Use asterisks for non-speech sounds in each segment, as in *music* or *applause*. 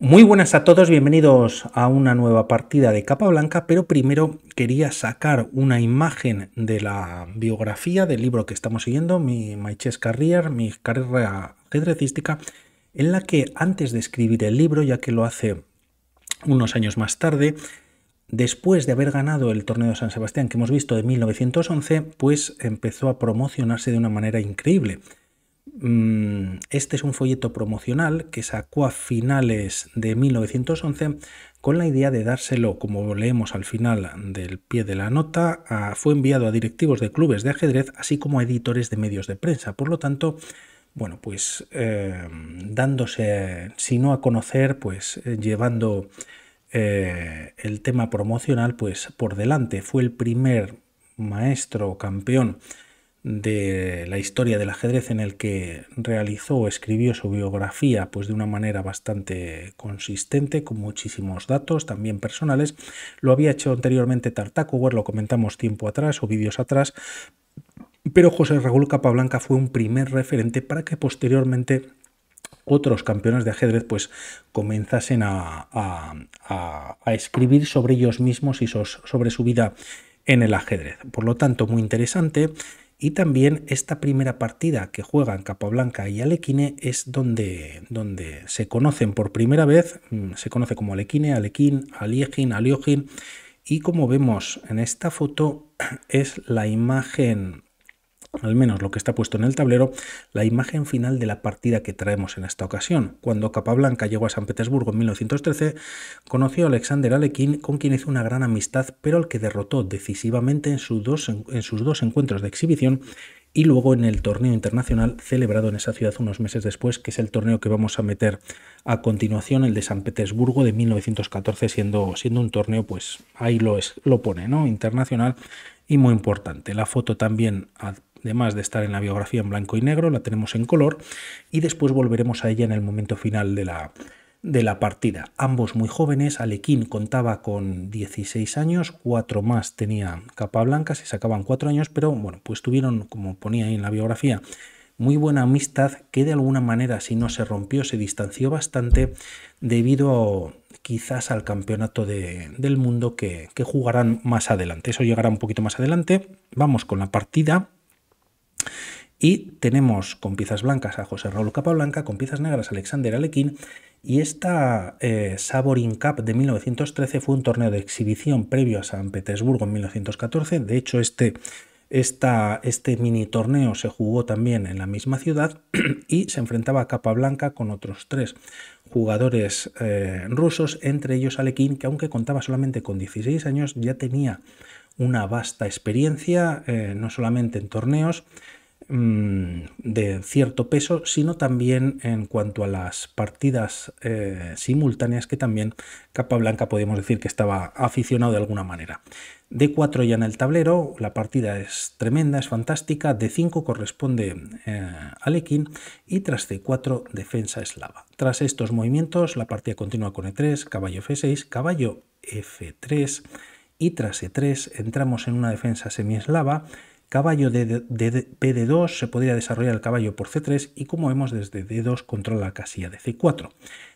Muy buenas a todos, bienvenidos a una nueva partida de capa blanca, pero primero quería sacar una imagen de la biografía del libro que estamos siguiendo, mi My Chess mi carrera ajedrecística, en la que antes de escribir el libro, ya que lo hace unos años más tarde, después de haber ganado el torneo de San Sebastián que hemos visto de 1911, pues empezó a promocionarse de una manera increíble. Mm, este es un folleto promocional que sacó a finales de 1911 con la idea de dárselo, como leemos al final del pie de la nota, fue enviado a directivos de clubes de ajedrez, así como a editores de medios de prensa. Por lo tanto, bueno, pues em, dándose, si no a conocer, pues eh, llevando eh, el tema promocional, pues por delante. Fue el primer maestro campeón de la historia del ajedrez en el que realizó o escribió su biografía pues de una manera bastante consistente con muchísimos datos también personales lo había hecho anteriormente Tartakower lo comentamos tiempo atrás o vídeos atrás pero José Raúl Capablanca fue un primer referente para que posteriormente otros campeones de ajedrez pues comenzasen a, escribir sobre ellos mismos y sobre su vida en el ajedrez. Por lo tanto, muy interesante y también esta primera partida que juegan Capablanca y Alequine es donde, donde se conocen por primera vez, mm, se conoce como Alequine, Alequín, Aliekin, Aliogin, y como vemos en esta foto *clears throat* es la imagen al menos lo que está puesto en el tablero, la imagen final de la partida que traemos en esta ocasión. Cuando Capablanca llegó a San Petersburgo en 1913, conoció a Alexander Alekhine, con quien hizo una gran amistad, pero al que derrotó decisivamente en sus dos, en sus dos encuentros de exhibición y luego en el torneo internacional celebrado en esa ciudad unos meses después, que es el torneo que vamos a meter a continuación, el de San Petersburgo de 1914, siendo, siendo un torneo, pues ahí lo, es, lo pone, ¿no? Internacional y muy importante. La foto también Además de estar en la biografía en blanco y negro, la tenemos en color y después volveremos a ella en el momento final de la, de la partida. Ambos muy jóvenes, Alequín contaba con 16 años, cuatro más tenía capa blanca, se sacaban cuatro años, pero bueno, pues tuvieron, como ponía ahí en la biografía, muy buena amistad que de alguna manera, si no se rompió, se distanció bastante debido quizás al campeonato del mundo que, que jugarán más adelante. Eso llegará un poquito más adelante. Vamos con la partida. Y tenemos con piezas blancas a José Raúl Capablanca, con piezas negras a Alexander Alequín. Y esta eh, Saborin Cup de 1913 fue un torneo de exhibición previo a San Petersburgo en 1914. De hecho, este, este mini torneo se jugó también en la misma ciudad *clears throat* y se enfrentaba a Capablanca con otros tres jugadores eh, rusos, entre ellos Alekhine, que aunque contaba solamente con 16 años, ya tenía una vasta experiencia, eh, no solamente en torneos mm, de cierto peso, sino también en cuanto a las partidas eh, simultáneas, que también Capa Blanca podemos decir que estaba aficionado de alguna manera. d 4 ya en el tablero, la partida es tremenda, es fantástica, d 5 corresponde eh, a Lekin y tras C4 defensa eslava. Tras estos movimientos, la partida continúa con E3, caballo F6, caballo F3, y tras E3 entramos en una defensa semieslava. Caballo de, PD2 se podría desarrollar el caballo por C3 y como vemos desde D2 controla la casilla de C4.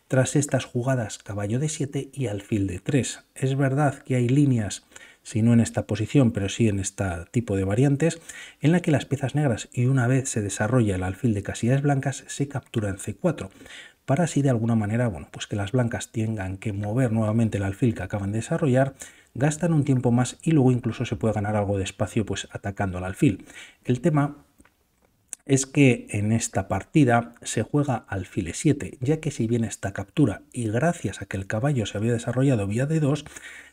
Tras estas jugadas caballo de 7 y alfil de 3. Es verdad que hay líneas, si no en esta posición, pero sí en este tipo de variantes, en la que las piezas negras y una vez se desarrolla el alfil de casillas blancas se captura en C4 para así de alguna manera, bueno, pues que las blancas tengan que mover nuevamente el alfil que acaban de desarrollar gastan un tiempo más y luego incluso se puede ganar algo de espacio pues atacando al alfil. El tema es que en esta partida se juega alfil e7, ya que si bien esta captura y gracias a que el caballo se había desarrollado vía d2,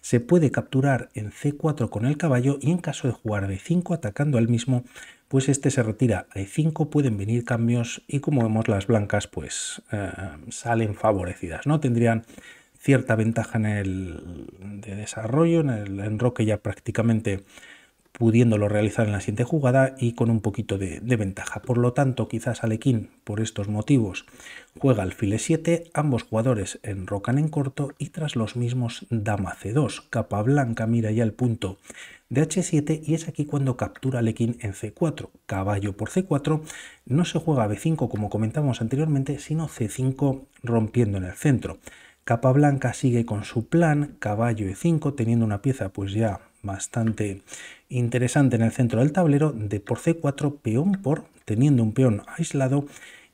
se puede capturar en c4 con el caballo y en caso de jugar d5 atacando al mismo, pues este se retira a e5, pueden venir cambios y como vemos las blancas pues eh, salen favorecidas, ¿no? Tendrían cierta ventaja en el de desarrollo, en el enroque ya prácticamente pudiéndolo realizar en la siguiente jugada y con un poquito de, ventaja. Por lo tanto, quizás Alequín, por estos motivos, juega file 7 ambos jugadores enrocan en corto y tras los mismos dama c2. Capa blanca mira ya el punto de h7 y es aquí cuando captura Alequín en c4. Caballo por c4, no se juega b5 como comentábamos anteriormente, sino c5 rompiendo en el centro. Capa blanca sigue con su plan, caballo e5, teniendo una pieza pues ya bastante interesante en el centro del tablero, de por c4, peón por, teniendo un peón aislado,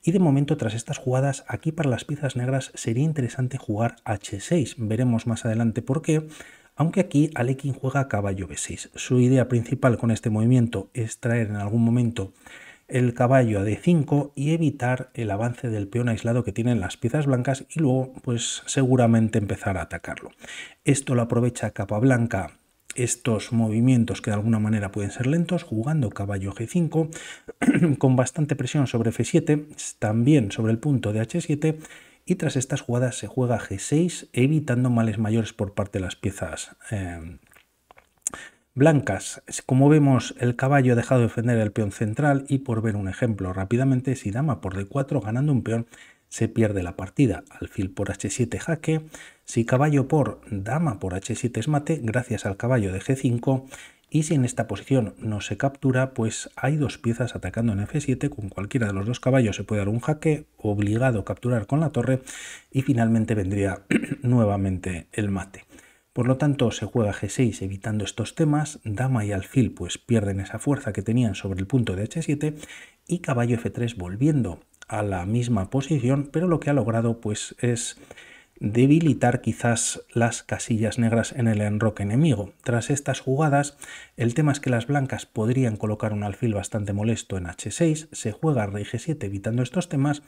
y de momento tras estas jugadas aquí para las piezas negras sería interesante jugar h6, veremos más adelante por qué, aunque aquí Alekin juega caballo b6. Su idea principal con este movimiento es traer en algún momento el caballo a d5 y evitar el avance del peón aislado que tienen las piezas blancas y luego pues seguramente empezar a atacarlo. Esto lo aprovecha capa blanca estos movimientos que de alguna manera pueden ser lentos, jugando caballo g5 *clears throat* con bastante presión sobre f7, también sobre el punto de h7 y tras estas jugadas se juega g6 evitando males mayores por parte de las piezas eh, blancas. Como vemos, el caballo ha dejado de defender el peón central y por ver un ejemplo rápidamente, si dama por d4 ganando un peón se pierde la partida. Alfil por h7 jaque, si caballo por dama por h7 es mate gracias al caballo de g5 y si en esta posición no se captura, pues hay dos piezas atacando en f7, con cualquiera de los dos caballos se puede dar un jaque, obligado a capturar con la torre y finalmente vendría *clears throat* nuevamente el mate. Por lo tanto, se juega g6 evitando estos temas, dama y alfil pues pierden esa fuerza que tenían sobre el punto de h7 y caballo f3 volviendo a la misma posición, pero lo que ha logrado pues es debilitar quizás las casillas negras en el enroque enemigo. Tras estas jugadas, el tema es que las blancas podrían colocar un alfil bastante molesto en h6, se juega rey g7 evitando estos temas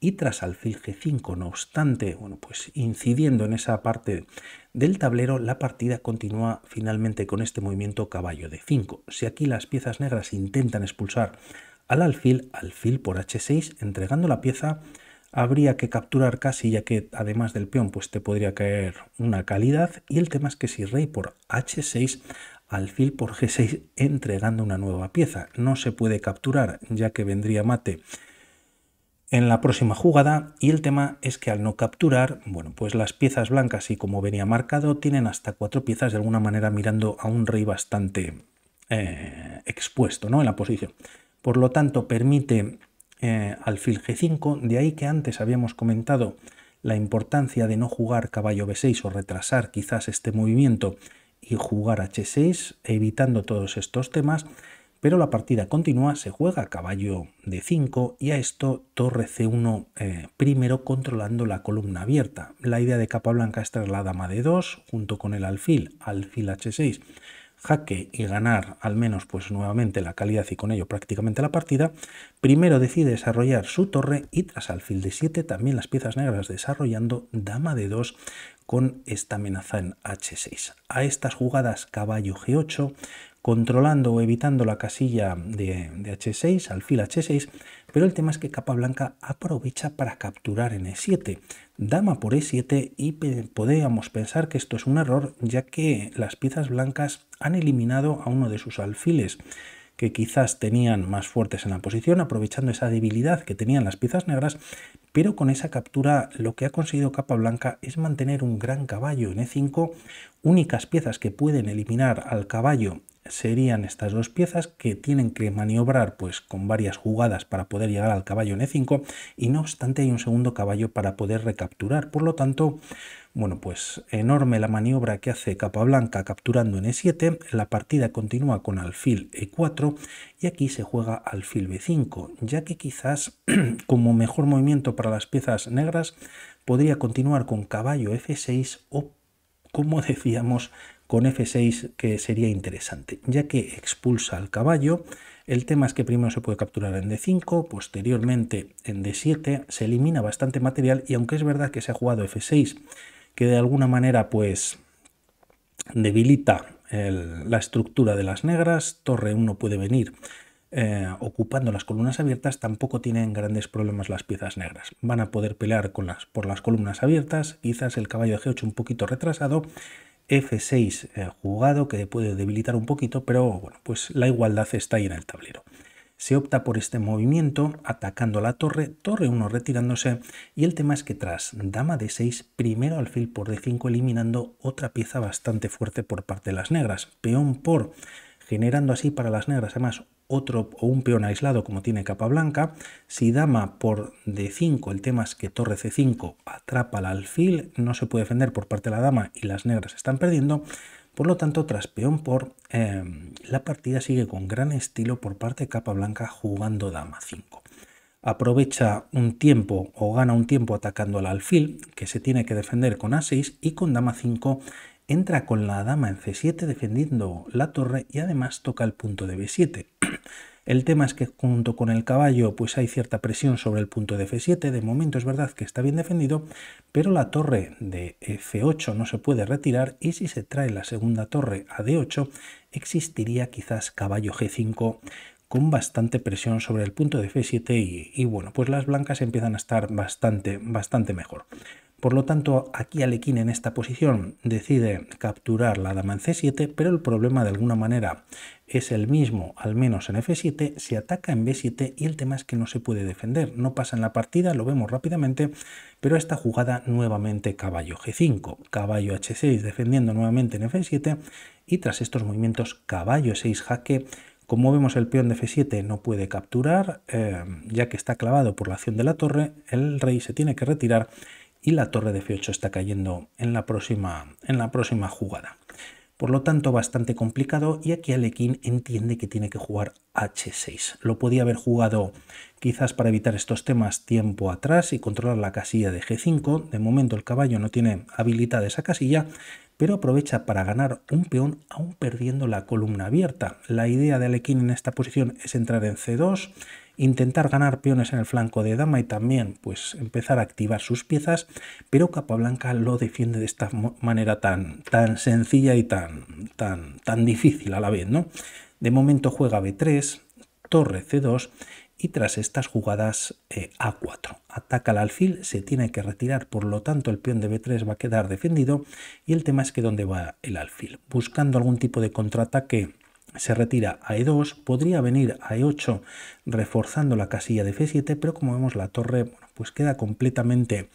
y tras alfil G5. No obstante, bueno, pues incidiendo en esa parte del tablero, la partida continúa finalmente con este movimiento caballo de 5. Si aquí las piezas negras intentan expulsar al alfil, alfil por H6, entregando la pieza, habría que capturar casi, ya que además del peón, pues te podría caer una calidad. Y el tema es que si rey por H6, alfil por G6, entregando una nueva pieza. No se puede capturar, ya que vendría mate en la próxima jugada y el tema es que al no capturar, bueno, pues las piezas blancas y como venía marcado tienen hasta cuatro piezas de alguna manera mirando a un rey bastante eh, expuesto ¿no? en la posición. Por lo tanto, permite eh, al alfil G5, de ahí que antes habíamos comentado la importancia de no jugar caballo B6 o retrasar quizás este movimiento y jugar H6, evitando todos estos temas, pero la partida continúa, se juega caballo de 5 y a esto torre C1 eh, primero controlando la columna abierta. La idea de capa blanca es traer la dama de 2 junto con el alfil, alfil H6, jaque y ganar al menos pues nuevamente la calidad y con ello prácticamente la partida. Primero decide desarrollar su torre y tras alfil de 7 también las piezas negras desarrollando dama de 2 con esta amenaza en H6. A estas jugadas caballo G8 controlando o evitando la casilla de, H6, alfil H6, pero el tema es que capa blanca aprovecha para capturar en E7, dama por E7 y podríamos pensar que esto es un error ya que las piezas blancas han eliminado a uno de sus alfiles que quizás tenían más fuertes en la posición, aprovechando esa debilidad que tenían las piezas negras, pero con esa captura lo que ha conseguido capa blanca es mantener un gran caballo en E5, únicas piezas que pueden eliminar al caballo serían estas dos piezas que tienen que maniobrar pues con varias jugadas para poder llegar al caballo en E5 y no obstante hay un segundo caballo para poder recapturar. Por lo tanto, bueno, pues enorme la maniobra que hace capa blanca capturando en E7, la partida continúa con alfil E4 y aquí se juega alfil B5, ya que quizás *clears throat* como mejor movimiento para las piezas negras podría continuar con caballo F6 o como *laughs* decíamos, con F6 que sería interesante, ya que expulsa al caballo. El tema es que primero se puede capturar en D5, posteriormente en D7, se elimina bastante material y aunque es verdad que se ha jugado F6, que de alguna manera pues debilita la estructura de las negras, torre 1 puede venir eh, ocupando las columnas abiertas, tampoco tienen grandes problemas las piezas negras. Van a poder pelear con las, por las columnas abiertas, quizás el caballo G8 un poquito retrasado, F6 eh, jugado, que puede debilitar un poquito, pero bueno, pues la igualdad está ahí en el tablero. Se opta por este movimiento atacando la torre, torre 1 retirándose y el tema es que tras dama d6, primero alfil por d5 eliminando otra pieza bastante fuerte por parte de las negras, peón por generando así para las negras además otro o un peón aislado como tiene capa blanca. Si dama por d5, el tema es que torre c5 atrapa al alfil, no se puede defender por parte de la dama y las negras están perdiendo. Por lo tanto, tras peón por, em, la partida sigue con gran estilo por parte de capa blanca jugando dama 5. Aprovecha un tiempo o gana un tiempo atacando al alfil, que se tiene que defender con a6 y con dama 5 entra con la dama en c7 defendiendo la torre y además toca el punto de b7. *clears throat* El tema es que junto con el caballo pues hay cierta presión sobre el punto de f7, de momento es verdad que está bien defendido, pero la torre de f8 e no se puede retirar y si se trae la segunda torre a d8 existiría quizás caballo g5 con bastante presión sobre el punto de f7 y, bueno, pues las blancas empiezan a estar bastante, bastante mejor. Por lo tanto, aquí Alequín en esta posición decide capturar la dama en c7, pero el problema de alguna manera es el mismo, al menos en f7, se ataca en b7 y el tema es que no se puede defender. No pasa en la partida, lo vemos rápidamente, pero esta jugada nuevamente caballo g5, caballo h6 defendiendo nuevamente en f7 y tras estos movimientos caballo 6 jaque como vemos el peón de f7 no puede capturar, eh, ya que está clavado por la acción de la torre, el rey se tiene que retirar y la torre de F8 está cayendo en la próxima, en la próxima jugada. Por lo tanto, bastante complicado y aquí alekin entiende que tiene que jugar H6. Lo podía haber jugado quizás para evitar estos temas tiempo atrás y controlar la casilla de G5. De momento el caballo no tiene habilitada esa casilla, pero aprovecha para ganar un peón aún perdiendo la columna abierta. La idea de Alekin en esta posición es entrar en C2 intentar ganar peones en el flanco de dama y también pues empezar a activar sus piezas, pero Capablanca lo defiende de esta manera tan, tan sencilla y tan, tan, tan difícil a la vez, ¿no? De momento juega B3, torre C2 y tras estas jugadas eh, A4. Ataca al alfil, se tiene que retirar, por lo tanto el peón de B3 va a quedar defendido y el tema es que dónde va el alfil. Buscando algún tipo de contraataque se retira a E2, podría venir a E8 reforzando la casilla de F7, pero como vemos la torre bueno, pues queda completamente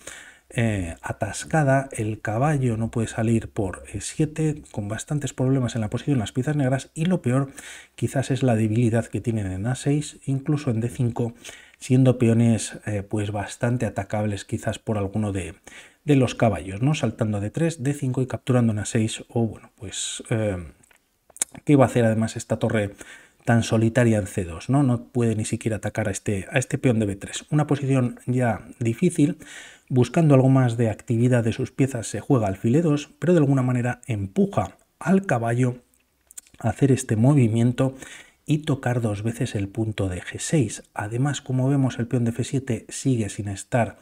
eh, atascada, el caballo no puede salir por e 7, con bastantes problemas en la posición las piezas negras y lo peor quizás es la debilidad que tienen en A6, incluso en D5, siendo peones eh, pues bastante atacables quizás por alguno de, los caballos, ¿no? saltando de 3, D5 y capturando en A6 o bueno pues... Eh, ¿Qué va a hacer además esta torre tan solitaria en C2? No, no puede ni siquiera atacar a este, a este peón de B3. Una posición ya difícil. Buscando algo más de actividad de sus piezas se juega alfil E2, pero de alguna manera empuja al caballo a hacer este movimiento y tocar dos veces el punto de G6. Además, como vemos, el peón de F7 sigue sin estar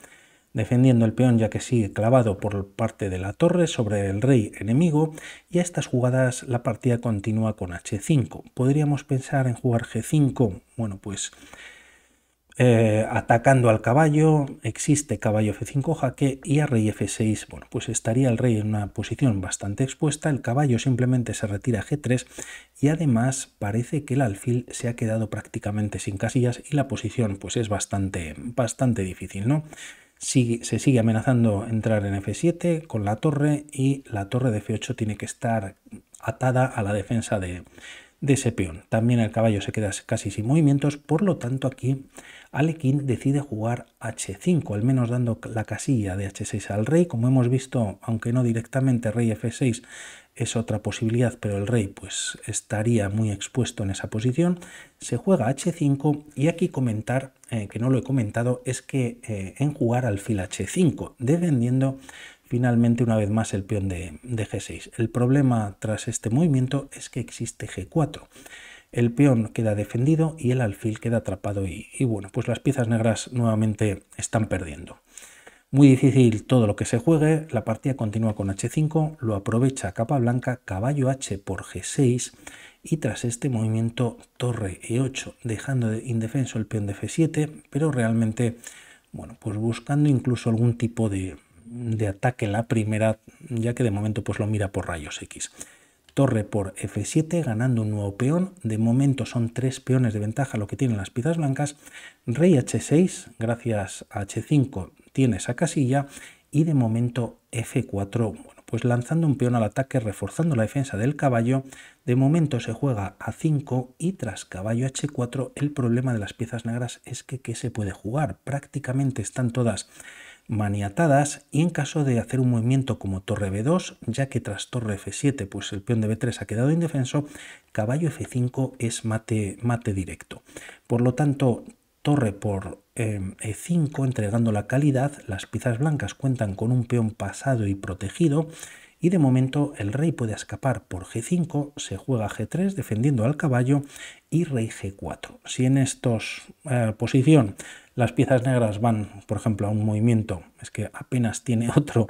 defendiendo el peón ya que sigue clavado por parte de la torre sobre el rey enemigo y a estas jugadas la partida continúa con h5. Podríamos pensar en jugar g5, bueno pues eh, atacando al caballo, existe caballo f5 jaque y a rey f6, bueno pues estaría el rey en una posición bastante expuesta, el caballo simplemente se retira g3 y además parece que el alfil se ha quedado prácticamente sin casillas y la posición pues es bastante, bastante difícil, ¿no? se sigue amenazando entrar en F7 con la torre y la torre de F8 tiene que estar atada a la defensa de, de ese peón. También el caballo se queda casi sin movimientos, por lo tanto aquí Alekin decide jugar h5, al menos dando la casilla de h6 al rey. Como hemos visto, aunque no directamente rey f6 es otra posibilidad, pero el rey pues estaría muy expuesto en esa posición. Se juega h5 y aquí comentar, eh, que no lo he comentado, es que eh, en jugar al fil h5, defendiendo finalmente una vez más el peón de, de g6. El problema tras este movimiento es que existe g4 el peón queda defendido y el alfil queda atrapado y, bueno, pues las piezas negras nuevamente están perdiendo. Muy difícil todo lo que se juegue, la partida continúa con h5, lo aprovecha capa blanca, caballo h por g6 y tras este movimiento torre e8, dejando indefenso el peón de f7, pero realmente, bueno, pues buscando incluso algún tipo de, ataque en la primera, ya que de momento pues lo mira por rayos X torre por f7 ganando un nuevo peón. De momento son tres peones de ventaja lo que tienen las piezas blancas. Rey h6, gracias a h5 tiene esa casilla y de momento f4, bueno, pues lanzando un peón al ataque, reforzando la defensa del caballo. De momento se juega a 5 y tras caballo h4 el problema de las piezas negras es que ¿qué se puede jugar? Prácticamente están todas maniatadas y en caso de hacer un movimiento como torre b2, ya que tras torre f7 pues el peón de b3 ha quedado indefenso, caballo f5 es mate, mate directo. Por lo tanto, torre por e5 em, e entregando la calidad, las piezas blancas cuentan con un peón pasado y protegido, y de momento el rey puede escapar por g5, se juega g3 defendiendo al caballo y rey g4. Si en esta eh, posición las piezas negras van, por ejemplo, a un movimiento, es que apenas tiene otro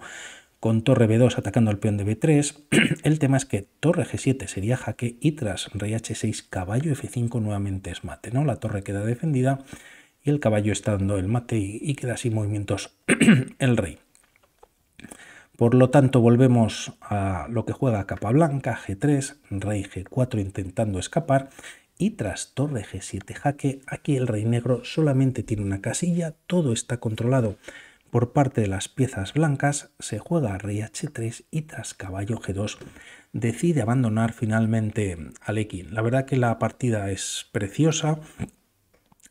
con torre b2 atacando al peón de b3. *clears throat* El tema es que torre g7 sería jaque y tras rey h6 caballo f5 nuevamente es mate. ¿no? La torre queda defendida y el caballo está dando el mate y queda sin movimientos *clears throat* el rey. Por lo tanto, volvemos a lo que juega capa blanca, g3, rey g4 intentando escapar y tras torre g7 jaque, aquí el rey negro solamente tiene una casilla, todo está controlado por parte de las piezas blancas, se juega rey h3 y tras caballo g2 decide abandonar finalmente al equin. La verdad que la partida es preciosa.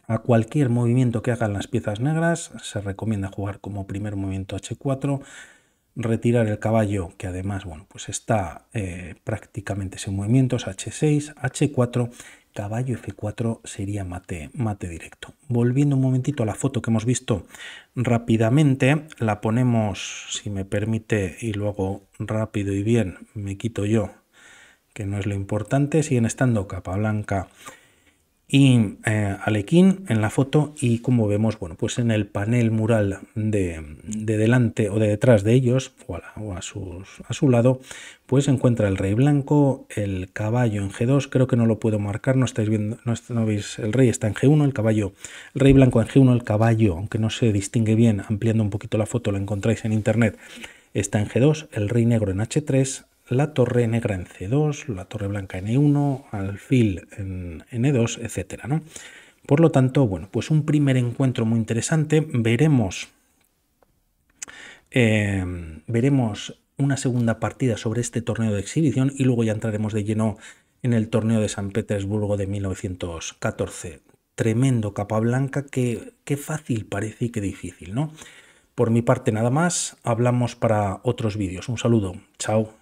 A cualquier movimiento que hagan las piezas negras se recomienda jugar como primer movimiento h4, retirar el caballo, que además bueno, pues está eh, prácticamente sin movimientos, H6, H4, caballo F4 sería mate, mate directo. Volviendo un momentito a la foto que hemos visto rápidamente, la ponemos, si me permite, y luego rápido y bien me quito yo, que no es lo importante, siguen estando capa blanca y eh, Alequín en la foto y como vemos, bueno, pues en el panel mural de, delante o de detrás de ellos o, a, su lado, pues encuentra el rey blanco, el caballo en G2, creo que no lo puedo marcar, no estáis viendo, no, no veis, el rey está en G1, el caballo, el rey blanco en G1, el caballo, aunque no se distingue bien, ampliando un poquito la foto, lo encontráis en internet, está en G2, el rey negro en H3, la torre negra en C2, la torre blanca en E1, alfil en, E2, etc. ¿no? Por lo tanto, bueno, pues un primer encuentro muy interesante. Veremos, eh, veremos una segunda partida sobre este torneo de exhibición y luego ya entraremos de lleno en el torneo de San Petersburgo de 1914. Tremendo capa blanca, qué fácil parece y qué difícil, ¿no? Por mi parte nada más, hablamos para otros vídeos. Un saludo, chao.